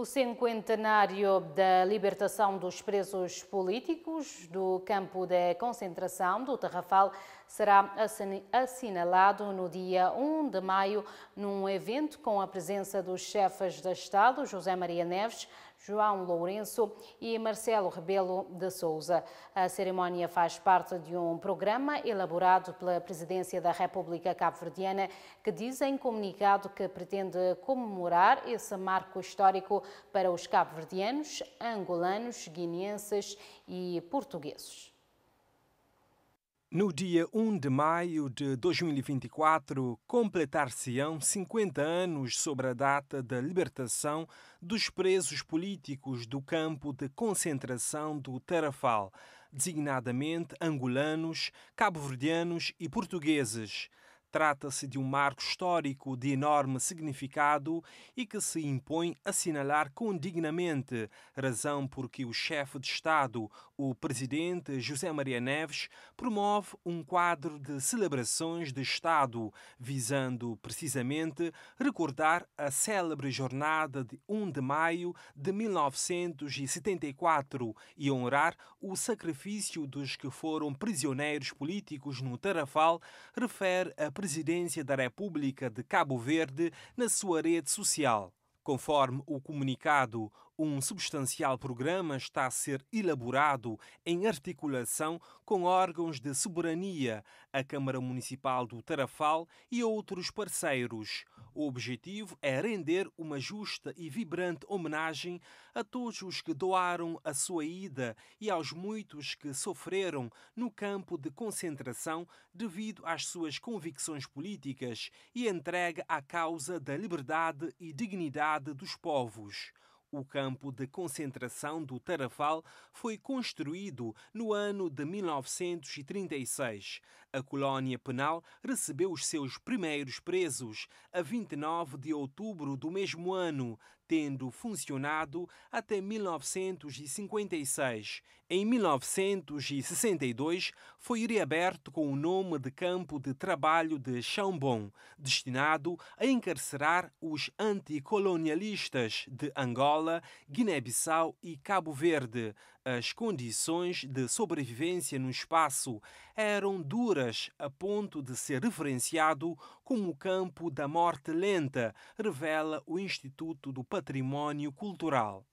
O cinquentenário da libertação dos presos políticos do campo de concentração do Tarrafal será assinalado no dia 1 de maio num evento com a presença dos chefes de Estado José Maria Neves, João Lourenço e Marcelo Rebelo de Souza. A cerimónia faz parte de um programa elaborado pela Presidência da República Cabo-Verdiana que diz em comunicado que pretende comemorar esse marco histórico para os cabo-verdianos, angolanos, guineenses e portugueses. No dia 1 de maio de 2024, completar-se-ão 50 anos sobre a data da libertação dos presos políticos do campo de concentração do Tarafal, designadamente angolanos, cabo-verdianos e portugueses. Trata-se de um marco histórico de enorme significado e que se impõe assinalar condignamente, razão por que o chefe de Estado, o presidente José Maria Neves, promove um quadro de celebrações de Estado, visando precisamente recordar a célebre jornada de 1 de maio de 1974 e honrar o sacrifício dos que foram prisioneiros políticos no Tarrafal, refere a Presidência da República de Cabo Verde na sua rede social. Conforme o comunicado, um substancial programa está a ser elaborado em articulação com órgãos de soberania, a Câmara Municipal do Tarafal e outros parceiros. O objetivo é render uma justa e vibrante homenagem a todos os que doaram a sua ida e aos muitos que sofreram no campo de concentração devido às suas convicções políticas e entrega à causa da liberdade e dignidade dos povos. O campo de concentração do Tarafal foi construído no ano de 1936. A colónia penal recebeu os seus primeiros presos a 29 de outubro do mesmo ano, tendo funcionado até 1956. Em 1962, foi reaberto com o nome de Campo de Trabalho de Chambon, destinado a encarcerar os anticolonialistas de Angola, Guiné-Bissau e Cabo Verde. As condições de sobrevivência no espaço eram duras a ponto de ser referenciado como o campo da morte lenta, revela o Instituto do património cultural.